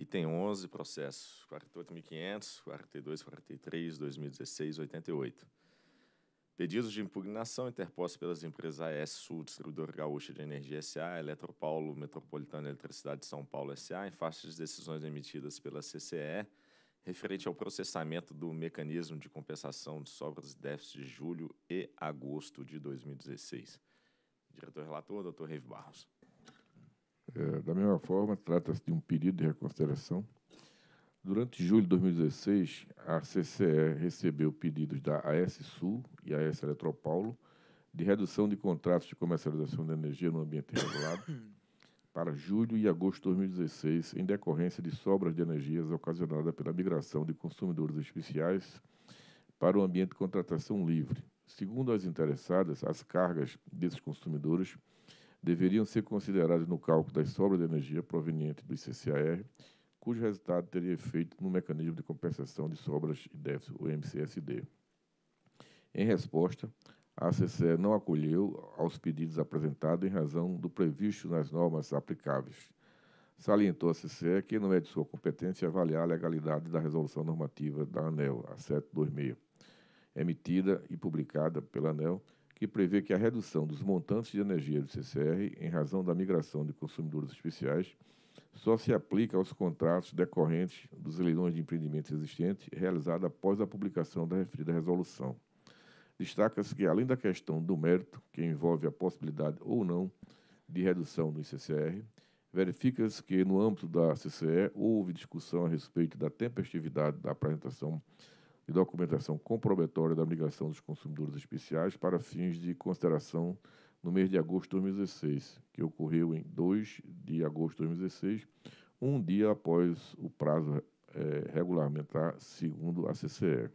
E tem 11 processos, 48.500, 42, 43, 2016, 88. Pedidos de impugnação interpostos pelas empresas AES Sul, Distribuidor Gaúcha de Energia S.A., Eletropaulo Metropolitana Eletricidade de São Paulo S.A., em face de decisões emitidas pela CCE, referente ao processamento do mecanismo de compensação de sobras e déficits de julho e agosto de 2016. Diretor-relator, Dr. Reves Barros. É, da mesma forma, trata-se de um pedido de reconsideração. Durante julho de 2016, a CCE recebeu pedidos da AS Sul e AS Eletropaulo de redução de contratos de comercialização de energia no ambiente regulado para julho e agosto de 2016, em decorrência de sobras de energias ocasionada pela migração de consumidores especiais para o ambiente de contratação livre. Segundo as interessadas, as cargas desses consumidores deveriam ser considerados no cálculo das sobras de energia provenientes do ICCAR, cujo resultado teria efeito no mecanismo de compensação de sobras e déficit, o MCSD. Em resposta, a CCE não acolheu aos pedidos apresentados em razão do previsto nas normas aplicáveis. Salientou a CCE que não é de sua competência avaliar a legalidade da resolução normativa da ANEL, a 726, emitida e publicada pela ANEL, que prevê que a redução dos montantes de energia do CCR, em razão da migração de consumidores especiais, só se aplica aos contratos decorrentes dos leilões de empreendimentos existentes realizados após a publicação da referida resolução. Destaca-se que, além da questão do mérito, que envolve a possibilidade ou não de redução do ICCR, verifica-se que, no âmbito da CCE, houve discussão a respeito da tempestividade da apresentação e documentação comprobatória da obrigação dos consumidores especiais para fins de consideração no mês de agosto de 2016, que ocorreu em 2 de agosto de 2016, um dia após o prazo é, regulamentar segundo a CCE.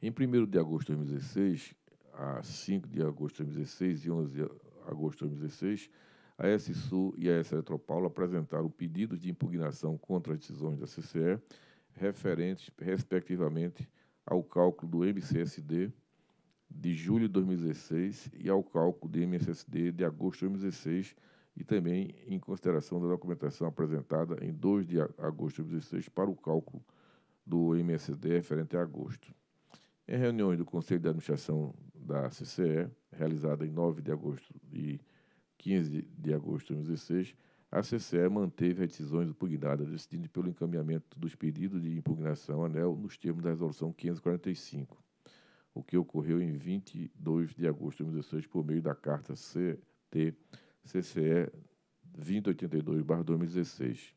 Em 1 de agosto de 2016, a 5 de agosto de 2016 e 11 de agosto de 2016, a SUL e a S. Eletropaula apresentaram pedidos de impugnação contra as decisões da CCE referentes, respectivamente, ao cálculo do MCSD de julho de 2016 e ao cálculo do MSSD de agosto de 2016 e também em consideração da documentação apresentada em 2 de agosto de 2016 para o cálculo do MSSD referente a agosto. Em reuniões do Conselho de Administração da CCE, realizada em 9 de agosto e 15 de agosto de 2016, a CCE manteve as decisões impugnadas, decidindo pelo encaminhamento dos pedidos de impugnação ANEL nos termos da Resolução 545, o que ocorreu em 22 de agosto de 2016 por meio da Carta CT CCE 2082-2016.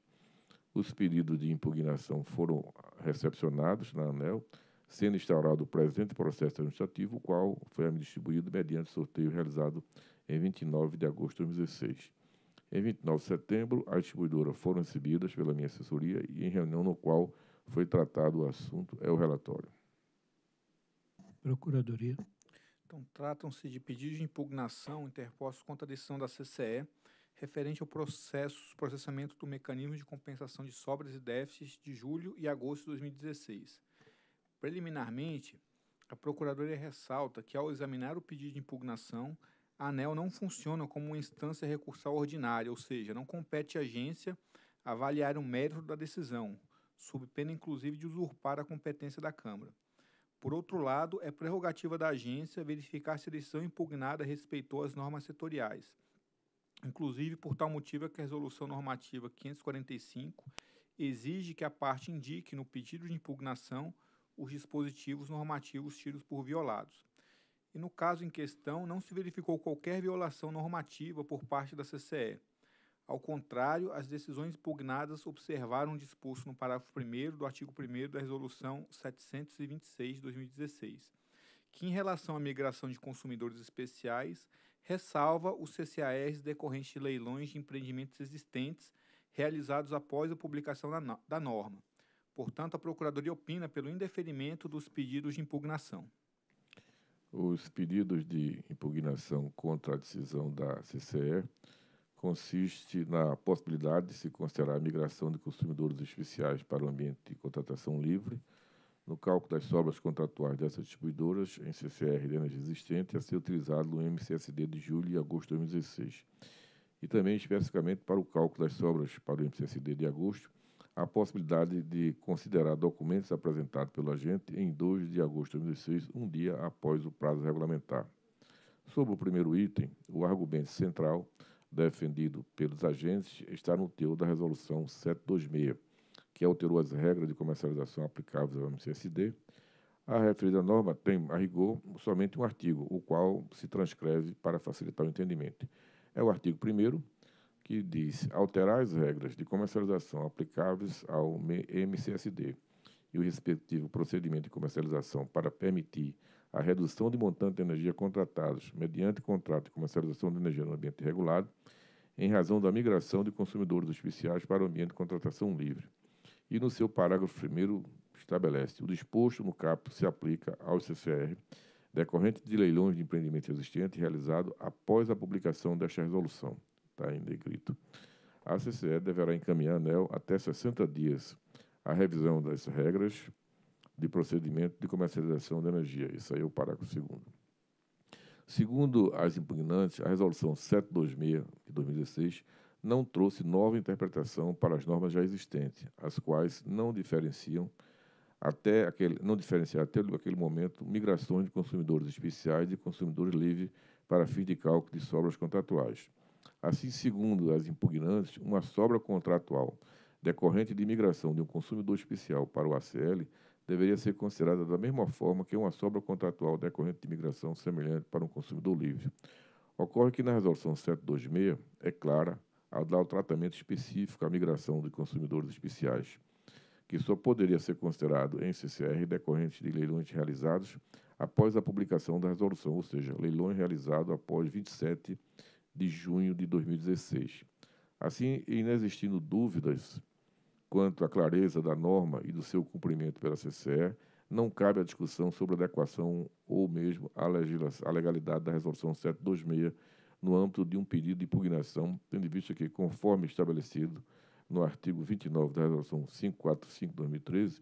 Os pedidos de impugnação foram recepcionados na ANEL, sendo instaurado o presente processo administrativo, o qual foi distribuído mediante sorteio realizado em 29 de agosto de 2016. Em 29 de setembro, as distribuidoras foram recebidas pela minha assessoria e em reunião no qual foi tratado o assunto é o relatório. Procuradoria. Então, tratam-se de pedidos de impugnação interpostos contra a decisão da CCE referente ao processo, processamento do mecanismo de compensação de sobras e déficits de julho e agosto de 2016. Preliminarmente, a Procuradoria ressalta que, ao examinar o pedido de impugnação, a ANEL não funciona como uma instância recursal ordinária, ou seja, não compete à agência avaliar o mérito da decisão, sob pena inclusive de usurpar a competência da Câmara. Por outro lado, é prerrogativa da agência verificar se a decisão impugnada respeitou as normas setoriais. Inclusive, por tal motivo, é que a Resolução Normativa 545 exige que a parte indique no pedido de impugnação os dispositivos normativos tidos por violados e no caso em questão não se verificou qualquer violação normativa por parte da CCE. Ao contrário, as decisões impugnadas observaram o disposto no parágrafo 1 do artigo 1 da Resolução 726 de 2016, que, em relação à migração de consumidores especiais, ressalva os CCARs decorrentes de leilões de empreendimentos existentes realizados após a publicação da norma. Portanto, a Procuradoria opina pelo indeferimento dos pedidos de impugnação. Os pedidos de impugnação contra a decisão da CCE consiste na possibilidade de se considerar a migração de consumidores especiais para o ambiente de contratação livre no cálculo das sobras contratuais dessas distribuidoras em CCR de energia existente a ser utilizado no MCSD de julho e agosto de 2016 e também especificamente para o cálculo das sobras para o MCSD de agosto a possibilidade de considerar documentos apresentados pelo agente em 2 de agosto de 2006, um dia após o prazo regulamentar. Sobre o primeiro item, o argumento central defendido pelos agentes está no teor da Resolução 726, que alterou as regras de comercialização aplicáveis ao MCSD. A referida norma tem, a rigor, somente um artigo, o qual se transcreve para facilitar o entendimento. É o artigo 1 que diz alterar as regras de comercialização aplicáveis ao MCSD e o respectivo procedimento de comercialização para permitir a redução de montante de energia contratados mediante contrato de comercialização de energia no ambiente regulado, em razão da migração de consumidores oficiais para o ambiente de contratação livre. E no seu parágrafo 1 estabelece: o disposto no caput se aplica ao CCR decorrente de leilões de empreendimentos existentes realizado após a publicação desta resolução está em negrito. A CCE deverá encaminhar a ANEL até 60 dias a revisão das regras de procedimento de comercialização de energia. Isso aí é o parágrafo segundo. Segundo as impugnantes, a resolução 726 de 2016 não trouxe nova interpretação para as normas já existentes, as quais não diferenciam até aquele, não diferenciar até aquele momento migrações de consumidores especiais e consumidores livres para fins de cálculo de sobras contratuais. Assim, segundo as impugnantes, uma sobra contratual decorrente de migração de um consumidor especial para o ACL deveria ser considerada da mesma forma que uma sobra contratual decorrente de migração semelhante para um consumidor livre. Ocorre que na Resolução 726 é clara ao dar o tratamento específico à migração de consumidores especiais, que só poderia ser considerado em CCR decorrente de leilões realizados após a publicação da resolução, ou seja, leilões realizados após 27 de de junho de 2016. Assim, inexistindo dúvidas quanto à clareza da norma e do seu cumprimento pela CCE, não cabe a discussão sobre adequação ou mesmo a, legalidade da Resolução 726 no âmbito de um pedido de impugnação, tendo em vista que, conforme estabelecido no artigo 29 da Resolução 545-2013,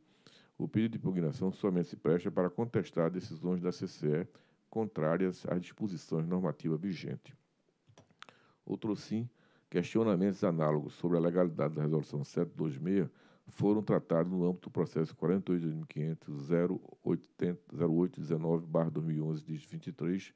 o pedido de impugnação somente se presta para contestar decisões da CCE contrárias às disposições normativas vigentes. Outro sim, questionamentos análogos sobre a legalidade da Resolução 726 foram tratados no âmbito do processo 48.500.0819-2011, diz 23,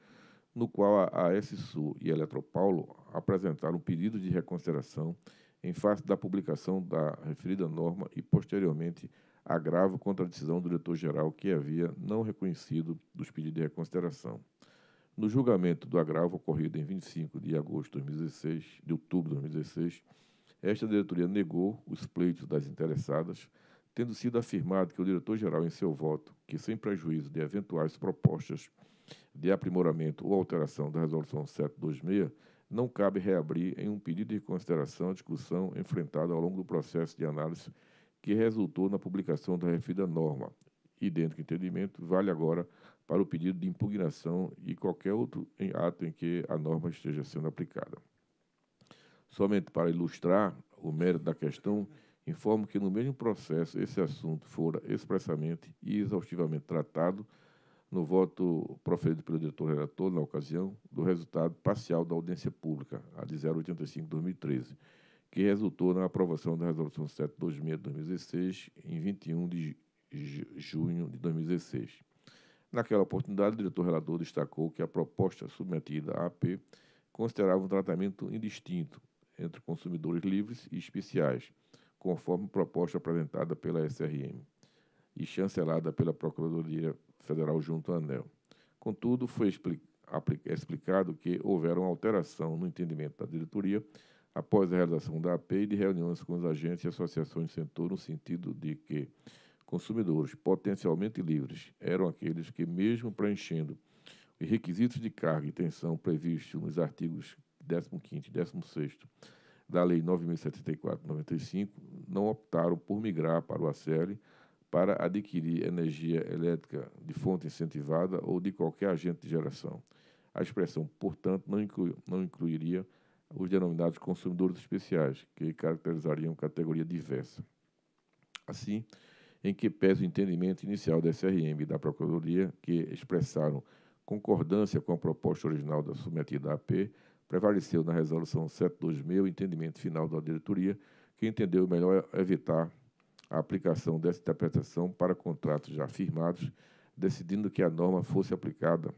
no qual a ASSU e a Eletropaulo apresentaram um pedido de reconsideração em face da publicação da referida norma e, posteriormente, agravo contra a decisão do diretor-geral que havia não reconhecido dos pedidos de reconsideração. No julgamento do agravo ocorrido em 25 de agosto de 2016, de outubro de 2016, esta diretoria negou os pleitos das interessadas, tendo sido afirmado que o diretor-geral, em seu voto, que sem prejuízo de eventuais propostas de aprimoramento ou alteração da Resolução 726, não cabe reabrir em um pedido de consideração a discussão enfrentada ao longo do processo de análise que resultou na publicação da referida norma, e dentro do entendimento vale agora para o pedido de impugnação e qualquer outro ato em que a norma esteja sendo aplicada. Somente para ilustrar o mérito da questão, informo que no mesmo processo esse assunto fora expressamente e exaustivamente tratado no voto proferido pelo diretor relator na ocasião do resultado parcial da audiência pública, a de 085-2013, que resultou na aprovação da Resolução 726-2016, em 21 de junho de 2016. Naquela oportunidade, o diretor relator destacou que a proposta submetida à AP considerava um tratamento indistinto entre consumidores livres e especiais, conforme proposta apresentada pela SRM e chancelada pela Procuradoria Federal junto à ANEL. Contudo, foi é explicado que houveram alteração no entendimento da diretoria após a realização da AP e de reuniões com os agentes e associações do setor, no sentido de que consumidores potencialmente livres eram aqueles que, mesmo preenchendo os requisitos de carga e tensão previstos nos artigos 15 e 16 da Lei 9.074-95, não optaram por migrar para o ACL para adquirir energia elétrica de fonte incentivada ou de qualquer agente de geração. A expressão, portanto, não, inclui, não incluiria os denominados consumidores especiais, que caracterizariam categoria diversa. Assim, em que pese o entendimento inicial da SRM e da Procuradoria, que expressaram concordância com a proposta original da submetida à AP, prevaleceu na resolução 726 o entendimento final da diretoria, que entendeu melhor evitar a aplicação dessa interpretação para contratos já firmados, decidindo que a norma fosse aplicada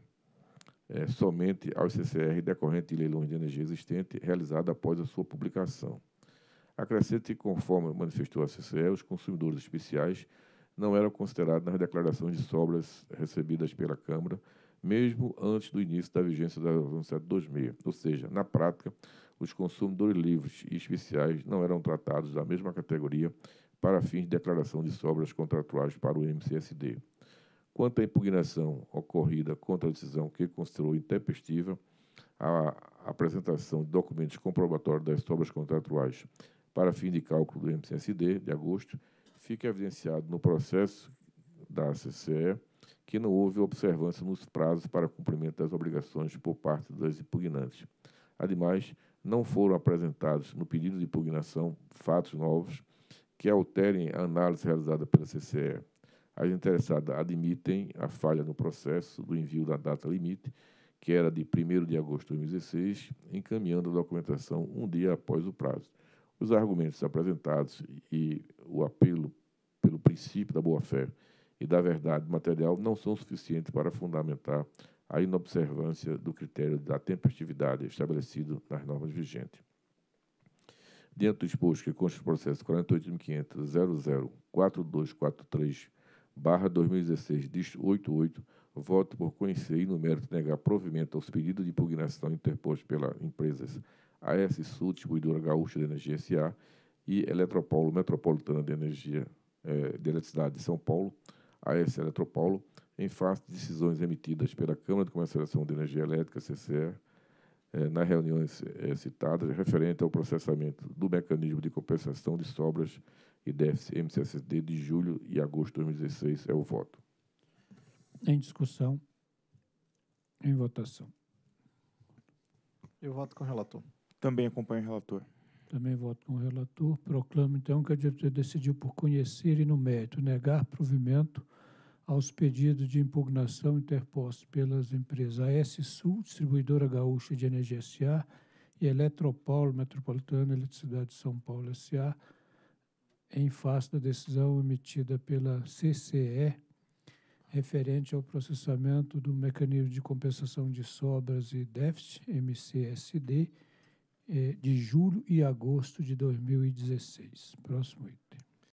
é, somente aos CCR decorrente de leilões de energia existente realizada após a sua publicação. Acrescente que, conforme manifestou a CCE, os consumidores especiais não eram considerados nas declarações de sobras recebidas pela Câmara, mesmo antes do início da vigência da Resolução 2.000, Ou seja, na prática, os consumidores livres e especiais não eram tratados da mesma categoria para fins de declaração de sobras contratuais para o MCSD. Quanto à impugnação ocorrida contra a decisão que considerou intempestiva a apresentação de documentos comprobatórios das sobras contratuais para fim de cálculo do MCSD de agosto, fica evidenciado no processo da CCE que não houve observância nos prazos para cumprimento das obrigações por parte das impugnantes. Ademais, não foram apresentados no pedido de impugnação fatos novos que alterem a análise realizada pela CCE. As interessadas admitem a falha no processo do envio da data limite, que era de 1 de agosto de 2016, encaminhando a documentação um dia após o prazo. Os argumentos apresentados e o apelo pelo princípio da boa-fé e da verdade material não são suficientes para fundamentar a inobservância do critério da tempestividade estabelecido nas normas vigentes. Dentro do exposto que consta o processo 48.500.004243 barra 2016, dígito 88, voto por conhecer e no mérito negar provimento aos pedidos de impugnação interposto pelas empresas AS Sul, Distribuidora Gaúcha de Energia S.A. e Eletropolo Metropolitana de Energia eh, de Eletricidade de São Paulo, AS Eletropolo, em face de decisões emitidas pela Câmara de Comercialização de Energia Elétrica, CCE, eh, é, nas reuniões eh, citadas, referente ao processamento do mecanismo de compensação de sobras e da MCSD de julho e agosto de 2016. É o voto. Em discussão. Em votação. Eu voto com o relator. Também acompanho o relator. Também voto com o relator. Proclamo, então, que a diretoria decidiu por conhecer e, no mérito, negar provimento aos pedidos de impugnação interpostos pelas empresas AS Sul, Distribuidora Gaúcha de Energia S.A. e Eletropaulo Metropolitana Eletricidade de São Paulo S.A., em face da decisão emitida pela CCE referente ao processamento do mecanismo de compensação de sobras e déficit, MCSD, eh, de julho e agosto de 2016. Próximo item.